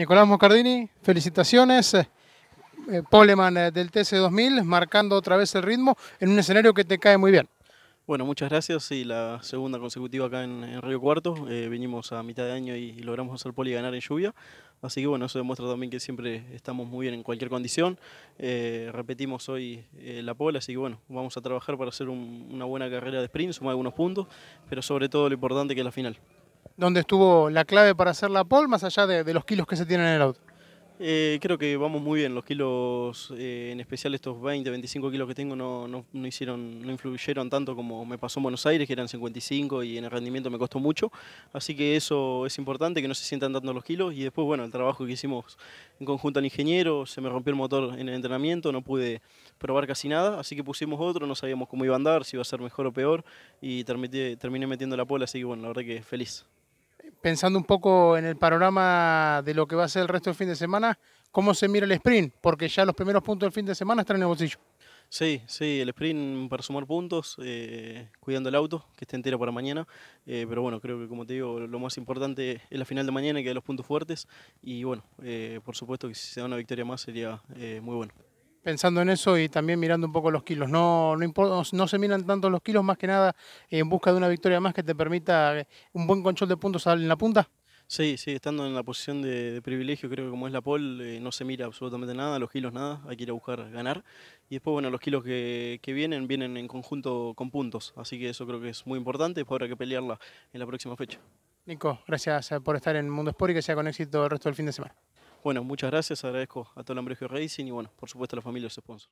Nicolás Mocardini, felicitaciones. Eh, eh, Poleman eh, del TC2000 marcando otra vez el ritmo en un escenario que te cae muy bien. Bueno, muchas gracias. Sí, la segunda consecutiva acá en, Río Cuarto. venimos vinimos a mitad de año y, logramos hacer poli y ganar en lluvia. Así que bueno, eso demuestra también que siempre estamos muy bien en cualquier condición. repetimos hoy la pole, así que bueno, vamos a trabajar para hacer una buena carrera de sprint, sumar algunos puntos, pero sobre todo lo importante que es la final dónde estuvo la clave para hacer la pole, más allá de, los kilos que se tienen en el auto? Eh, creo que vamos muy bien, los kilos, eh, en especial estos 20, 25 kilos que tengo, no, hicieron, no influyeron tanto como me pasó en Buenos Aires, que eran 55 y en el rendimiento me costó mucho. Así que eso es importante, que no se sientan dando los kilos. Y después, bueno, el trabajo que hicimos en conjunto al ingeniero, se me rompió el motor en el entrenamiento, no pude probar casi nada, así que pusimos otro, no sabíamos cómo iba a andar, si iba a ser mejor o peor, y terminé, metiendo la pol, así que bueno, la verdad que feliz pensando un poco en el panorama de lo que va a ser el resto del fin de semana, ¿cómo se mira el sprint? Porque ya los primeros puntos del fin de semana están en el bolsillo. Sí, sí, el sprint para sumar puntos, eh, cuidando el auto, que esté entero para mañana. Eh, pero bueno, creo que como te digo, lo más importante es la final de mañana, que los puntos fuertes. Y bueno, eh, por supuesto que si se da una victoria más sería muy bueno pensando en eso y también mirando un poco los kilos. No, no, se miran tanto los kilos, más que nada en busca de una victoria más que te permita eh, un buen control de puntos en la punta. Sí, sí, estando en la posición de, privilegio, creo que como es la pole, eh, no se mira absolutamente nada, los kilos nada, hay que ir a buscar ganar. Y después, bueno, los kilos que, vienen, vienen en conjunto con puntos, así que eso creo que es muy importante, después habrá que pelearla en la próxima fecha. Nico, gracias eh, por estar en Mundo Sport y que sea con éxito el resto del fin de semana. Bueno, muchas gracias, agradezco a todo el Ambrigio Racing y bueno, por supuesto a la familia los sponsors.